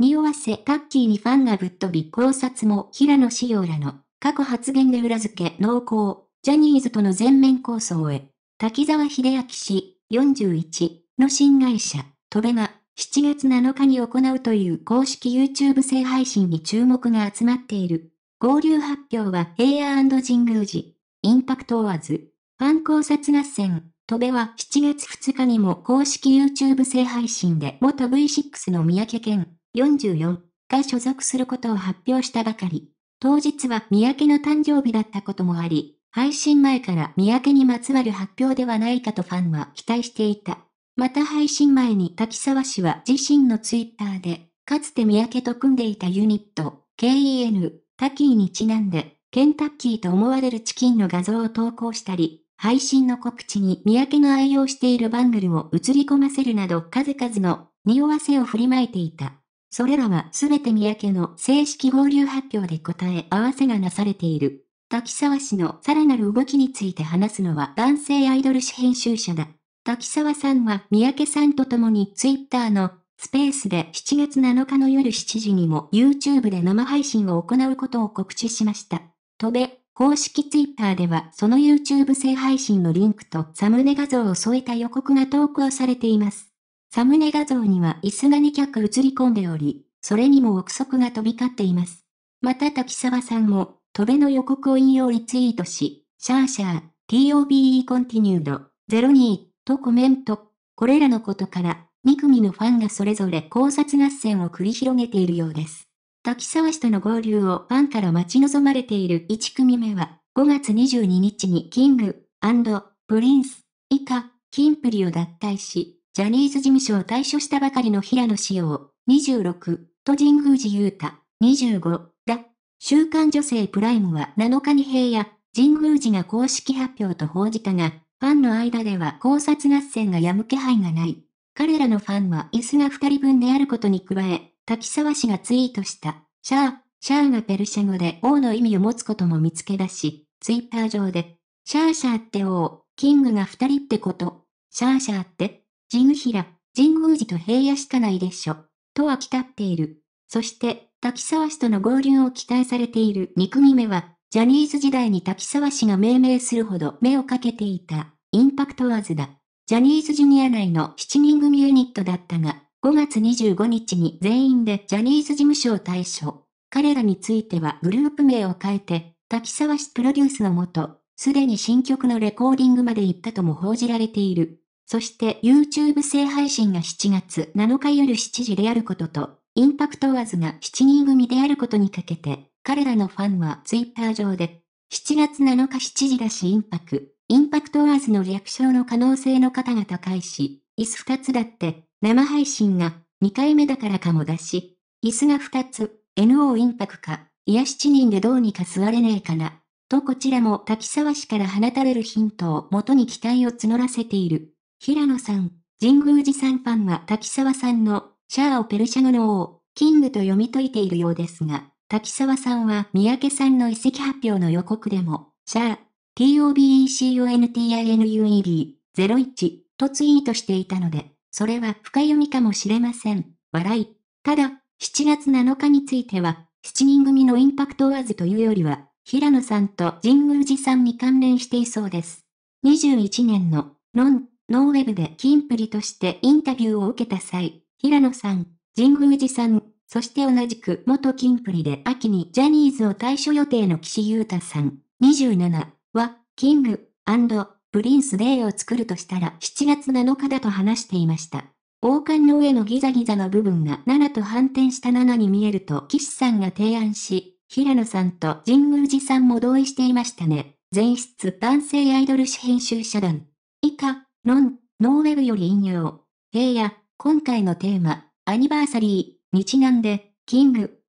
匂わせタッキーにファンがぶっ飛び考察も平野紫耀らの過去発言で裏付け濃厚、ジャニーズとの全面構想へ。滝沢秀明氏41の新会社、トベが7月7日に行うという公式 YouTube 制配信に注目が集まっている。合流発表は平野神宮寺、インパクトわず、ファン考察合戦、戸部は7月2日にも公式 YouTube 制配信で元 V6 の三宅健、44が所属することを発表したばかり。当日は三宅の誕生日だったこともあり、配信前から三宅にまつわる発表ではないかとファンは期待していた。また配信前に滝沢氏は自身のツイッターで、かつて三宅と組んでいたユニット、KEN、タキーにちなんで、ケンタッキーと思われるチキンの画像を投稿したり、配信の告知に三宅の愛用しているバングルを映り込ませるなど数々の匂わせを振りまいていた。それらはすべて三宅の正式合流発表で答え合わせがなされている。滝沢氏のさらなる動きについて話すのは男性アイドル誌編集者だ。滝沢さんは三宅さんと共にツイッターのスペースで7月7日の夜7時にも YouTube で生配信を行うことを告知しました。とべ、公式ツイッターではその YouTube 制配信のリンクとサムネ画像を添えた予告が投稿されています。サムネ画像には椅子が2脚映り込んでおり、それにも憶測が飛び交っています。また滝沢さんも、飛べの予告を引用リツイートし、シャーシャー、TOBE Continued 02とコメント。これらのことから、2組のファンがそれぞれ考察合戦を繰り広げているようです。滝沢氏との合流をファンから待ち望まれている1組目は、5月22日にキングプリンス以下、キンプリを脱退し、ジャニーズ事務所を退所したばかりの平野志耀、26、と神宮寺勇太、25、だ。週刊女性プライムは7日に平野、神宮寺が公式発表と報じたが、ファンの間では考察合戦がやむ気配がない。彼らのファンは椅子が二人分であることに加え、滝沢氏がツイートした、シャー、シャーがペルシャ語で王の意味を持つことも見つけ出し、ツイッター上で、シャーシャーって王、キングが二人ってこと、シャーシャーって、神宮平、神宮寺と平野しかないでしょ。とは来たっている。そして、滝沢氏との合流を期待されている2組目は、ジャニーズ時代に滝沢氏が命名するほど目をかけていた、インパクトワーズだ。ジャニーズジュニア内の7人組ユニットだったが、5月25日に全員でジャニーズ事務所を退所。彼らについてはグループ名を変えて、滝沢氏プロデュースのもと、すでに新曲のレコーディングまで行ったとも報じられている。そして YouTube 制配信が7月7日夜7時であることと、インパクトワーズが7人組であることにかけて、彼らのファンは Twitter 上で、7月7日7時だしインパク、インパクトワーズの略称の可能性の方が高いし、椅子2つだって、生配信が2回目だからかもだし、椅子が2つ、NO インパクか、いや7人でどうにか座れねえかな、とこちらも滝沢氏から放たれるヒントを元に期待を募らせている。平野さん、神宮寺さんファンは滝沢さんの、シャアをペルシャ語の王、キングと読み解いているようですが、滝沢さんは三宅さんの遺跡発表の予告でも、シャア、TOBECONTINUED01 とツイートしていたので、それは深読みかもしれません。笑い。ただ、7月7日については、7人組のインパクトワーズというよりは、平野さんと神宮寺さんに関連していそうです。21年の、ノン、ノーウェブでキンプリとしてインタビューを受けた際、平野さん、神宮寺さん、そして同じく元キンプリで秋にジャニーズを退所予定の岸優太さん、27は、キング、プリンスデーを作るとしたら7月7日だと話していました。王冠の上のギザギザの部分が7と反転した7に見えると岸さんが提案し、平野さんと神宮寺さんも同意していましたね。全室男性アイドル誌編集者団。以下、ロン、ノーウェブより引用。平野、今回のテーマ、アニバーサリーにちなんで、キング、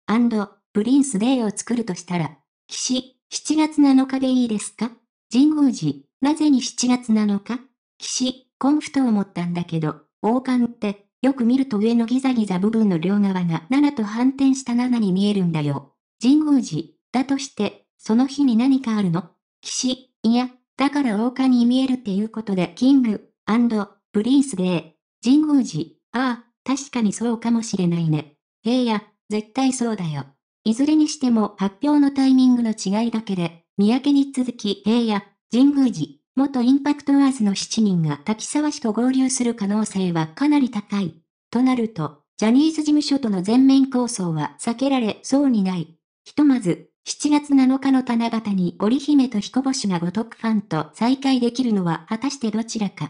プリンスデーを作るとしたら、岸、7月7日でいいですか神宮寺、なぜに7月7日岸、コンフと思ったんだけど、王冠って、よく見ると上のギザギザ部分の両側が7と反転した7に見えるんだよ。神宮寺、だとして、その日に何かあるの岸、いや、だから王冠に見えるっていうことでキング、アンド、プリンスで、神宮寺、ああ、確かにそうかもしれないね。平えや、絶対そうだよ。いずれにしても発表のタイミングの違いだけで、三宅に続き、平野、神宮寺、元インパクトワーズの7人が滝沢氏と合流する可能性はかなり高い。となると、ジャニーズ事務所との全面構想は避けられそうにない。ひとまず、7月7日の七夕に織姫と彦星がごとくファンと再会できるのは果たしてどちらか。